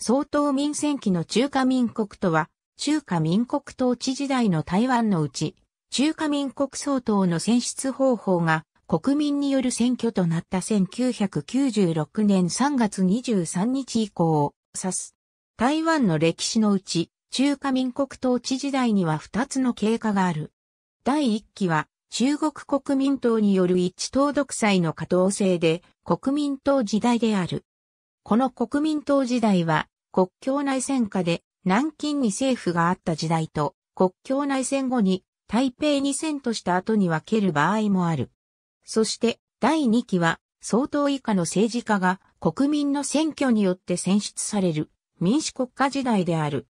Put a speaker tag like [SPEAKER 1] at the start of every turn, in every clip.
[SPEAKER 1] 総統民選期の中華民国とは、中華民国統治時代の台湾のうち、中華民国総統の選出方法が国民による選挙となった1996年3月23日以降を指す。台湾の歴史のうち、中華民国統治時代には2つの経過がある。第1期は、中国国民党による一致党独裁の可動性で、国民党時代である。この国民党時代は、国境内戦下で南京に政府があった時代と、国境内戦後に台北に戦とした後に分ける場合もある。そして第2期は相当以下の政治家が国民の選挙によって選出される民主国家時代である。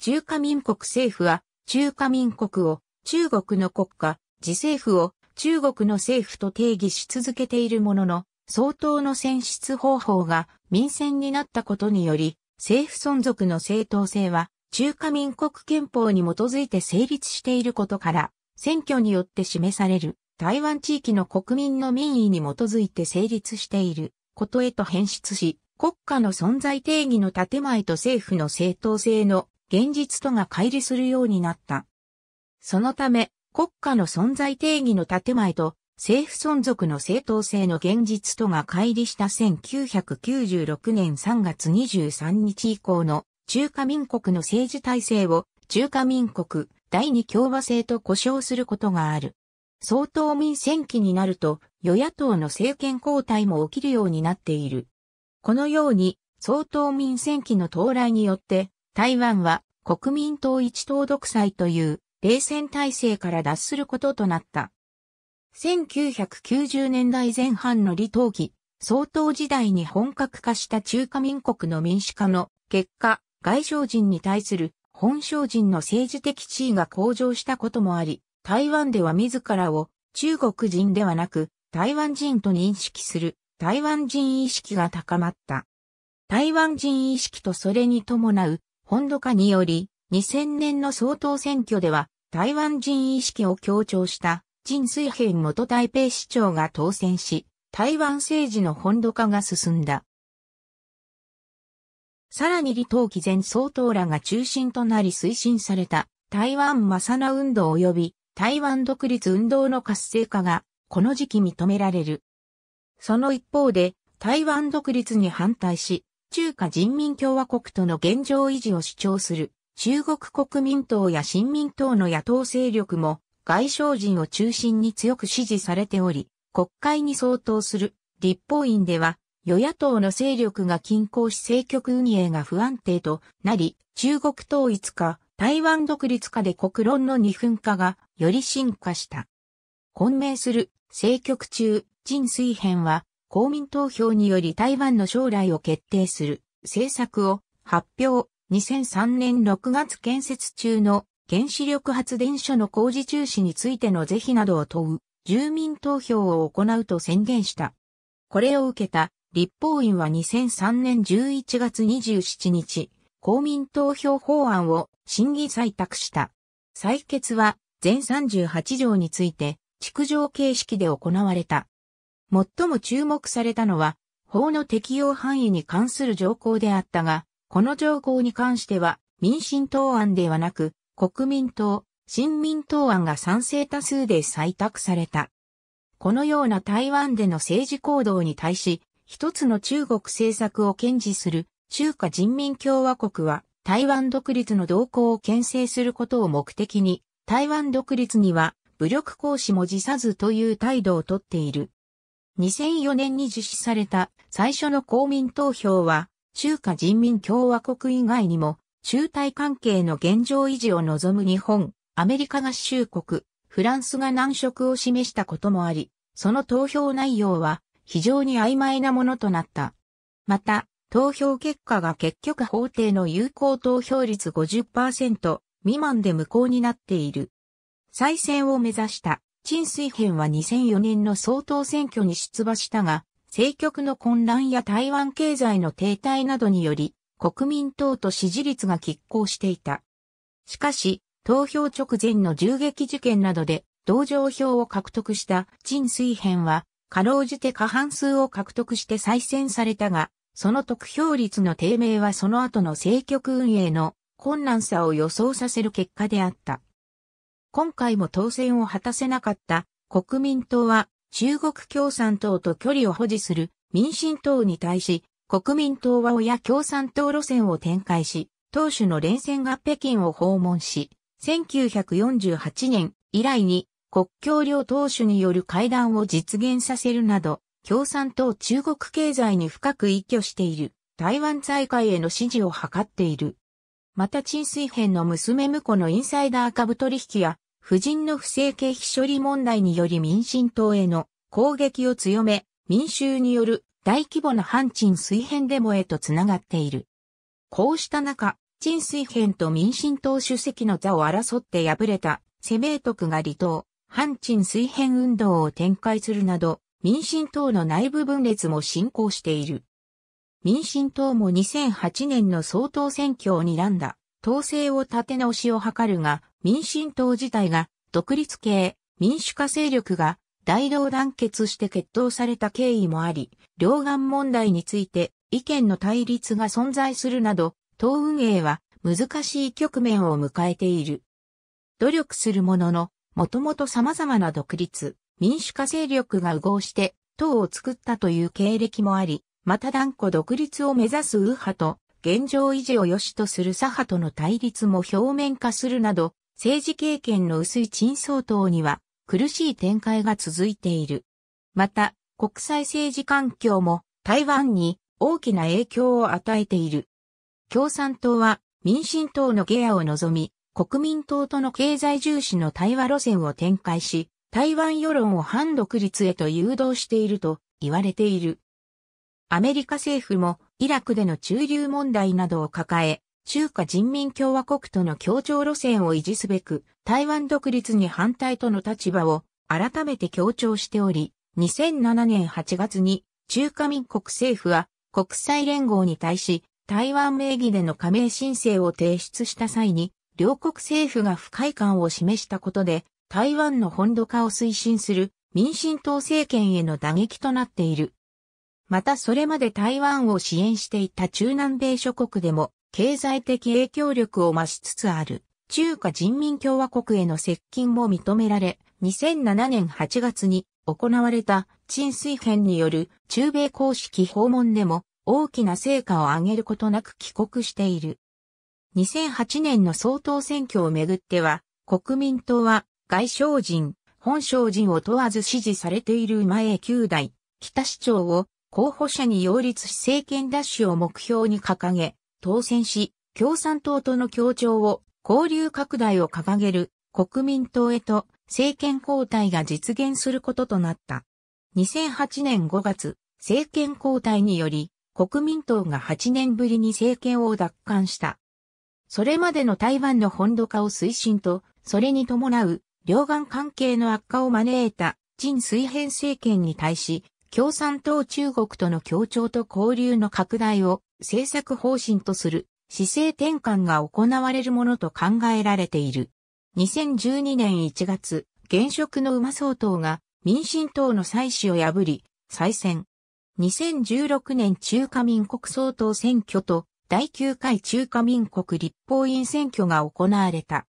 [SPEAKER 1] 中華民国政府は中華民国を中国の国家、自政府を中国の政府と定義し続けているものの、相当の選出方法が民選になったことにより、政府存続の正当性は中華民国憲法に基づいて成立していることから、選挙によって示される台湾地域の国民の民意に基づいて成立していることへと変質し、国家の存在定義の建前と政府の正当性の現実とが乖離するようになった。そのため、国家の存在定義の建前と政府存続の正当性の現実とが乖離した1996年3月23日以降の中華民国の政治体制を中華民国第二共和制と呼称することがある。総統民選期になると与野党の政権交代も起きるようになっている。このように総統民選期の到来によって台湾は国民党一党独裁という冷戦体制から脱することとなった。1990年代前半の李登輝、総統時代に本格化した中華民国の民主化の結果、外省人に対する本省人の政治的地位が向上したこともあり、台湾では自らを中国人ではなく台湾人と認識する台湾人意識が高まった。台湾人意識とそれに伴う本土化により2000年の総統選挙では台湾人意識を強調した陳水平元台北市長が当選し、台湾政治の本土化が進んだ。さらに李登輝前総統らが中心となり推進された台湾マサナ運動及び台湾独立運動の活性化がこの時期認められる。その一方で台湾独立に反対し中華人民共和国との現状維持を主張する中国国民党や新民党の野党勢力も外省人を中心に強く支持されており、国会に相当する立法院では、与野党の勢力が均衡し政局運営が不安定となり、中国統一か台湾独立かで国論の二分化がより進化した。混迷する政局中、陳水編は公民投票により台湾の将来を決定する政策を発表2003年6月建設中の原子力発電所の工事中止についての是非などを問う住民投票を行うと宣言した。これを受けた立法院は2003年11月27日、公民投票法案を審議採択した。採決は全38条について、築城形式で行われた。最も注目されたのは、法の適用範囲に関する条項であったが、この条項に関しては、民進党案ではなく、国民党、新民党案が賛成多数で採択された。このような台湾での政治行動に対し、一つの中国政策を堅持する中華人民共和国は台湾独立の動向を牽制することを目的に、台湾独立には武力行使も辞さずという態度をとっている。2004年に実施された最初の公民投票は中華人民共和国以外にも中台関係の現状維持を望む日本、アメリカ合衆国、フランスが難色を示したこともあり、その投票内容は非常に曖昧なものとなった。また、投票結果が結局法定の有効投票率50%未満で無効になっている。再選を目指した陳水編は2004年の総統選挙に出馬したが、政局の混乱や台湾経済の停滞などにより、国民党と支持率が拮抗していた。しかし、投票直前の銃撃事件などで同情票を獲得した陳水編は、かろうじて過半数を獲得して再選されたが、その得票率の低迷はその後の政局運営の困難さを予想させる結果であった。今回も当選を果たせなかった国民党は中国共産党と距離を保持する民進党に対し国民党は親共産党路線を展開し、党首の連戦が北京を訪問し、1948年以来に国境両党首による会談を実現させるなど、共産党中国経済に深く依拠している台湾財界への支持を図っている。また陳水編の娘婿のインサイダー株取引や、夫人の不正経費処理問題により民進党への攻撃を強め、民衆による大規模な反陳水変デモへとつながっている。こうした中、陳水変と民進党主席の座を争って敗れた、セメークが離党、反陳水変運動を展開するなど、民進党の内部分裂も進行している。民進党も2008年の総統選挙を睨んだ、統制を立て直しを図るが、民進党自体が独立系民主化勢力が大同団結して決闘された経緯もあり、両岸問題について意見の対立が存在するなど、党運営は難しい局面を迎えている。努力するものの、もともと様々な独立、民主化勢力が融合して党を作ったという経歴もあり、また断固独立を目指す右派と、現状維持を良しとする左派との対立も表面化するなど、政治経験の薄い陳総統には、苦しい展開が続いている。また、国際政治環境も台湾に大きな影響を与えている。共産党は民進党の下アを望み、国民党との経済重視の対話路線を展開し、台湾世論を反独立へと誘導していると言われている。アメリカ政府もイラクでの駐留問題などを抱え、中華人民共和国との協調路線を維持すべく、台湾独立に反対との立場を改めて強調しており、2007年8月に中華民国政府は国際連合に対し台湾名義での加盟申請を提出した際に両国政府が不快感を示したことで台湾の本土化を推進する民進党政権への打撃となっている。またそれまで台湾を支援していた中南米諸国でも経済的影響力を増しつつある中華人民共和国への接近も認められ、2007年8月に行われた陳水編による中米公式訪問でも大きな成果を上げることなく帰国している。2008年の総統選挙をめぐっては、国民党は外省人、本省人を問わず支持されている前9代、北市長を候補者に擁立し政権奪取を目標に掲げ、当選し、共産党との協調を、交流拡大を掲げる国民党へと政権交代が実現することとなった。2008年5月、政権交代により、国民党が8年ぶりに政権を奪還した。それまでの台湾の本土化を推進と、それに伴う両岸関係の悪化を招いた陳水平政権に対し、共産党中国との協調と交流の拡大を政策方針とする姿勢転換が行われるものと考えられている。2012年1月、現職の馬総統が民進党の祭祀を破り、再選。2016年中華民国総統選挙と第9回中華民国立法院選挙が行われた。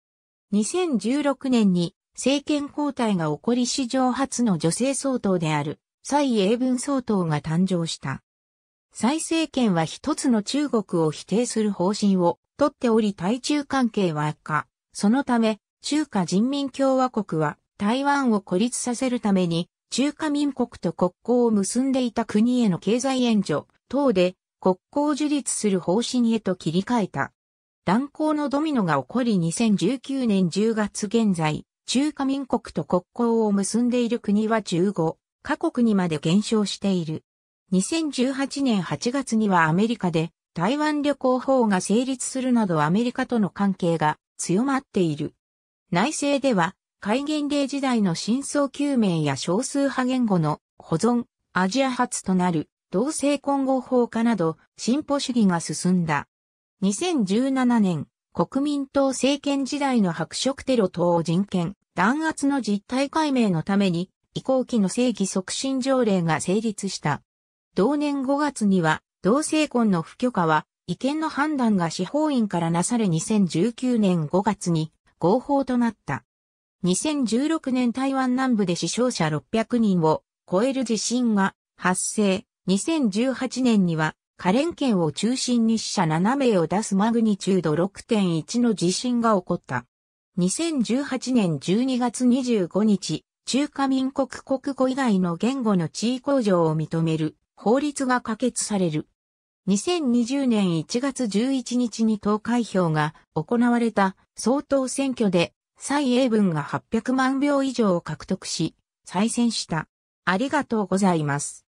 [SPEAKER 1] 2016年に政権交代が起こり史上初の女性総統である蔡英文総統が誕生した。蔡政権は一つの中国を否定する方針をとっており対中関係は悪化。そのため、中華人民共和国は台湾を孤立させるために中華民国と国交を結んでいた国への経済援助等で国交樹立する方針へと切り替えた。断交のドミノが起こり2019年10月現在、中華民国と国交を結んでいる国は15カ国にまで減少している。2018年8月にはアメリカで台湾旅行法が成立するなどアメリカとの関係が強まっている。内政では、戒厳令時代の真相究明や少数派言語の保存、アジア発となる同性混合法化など進歩主義が進んだ。2017年、国民党政権時代の白色テロ等人権、弾圧の実態解明のために、移行期の正義促進条例が成立した。同年5月には、同性婚の不許可は、違憲の判断が司法院からなされ2019年5月に合法となった。2016年台湾南部で死傷者600人を超える地震が発生。2018年には、カレン県を中心に死者7名を出すマグニチュード6.1の地震が起こった。2018年12月25日、中華民国国語以外の言語の地位向上を認める法律が可決される。2020年1月11日に投開票が行われた総統選挙で蔡英文が800万票以上を獲得し、再選した。ありがとうございます。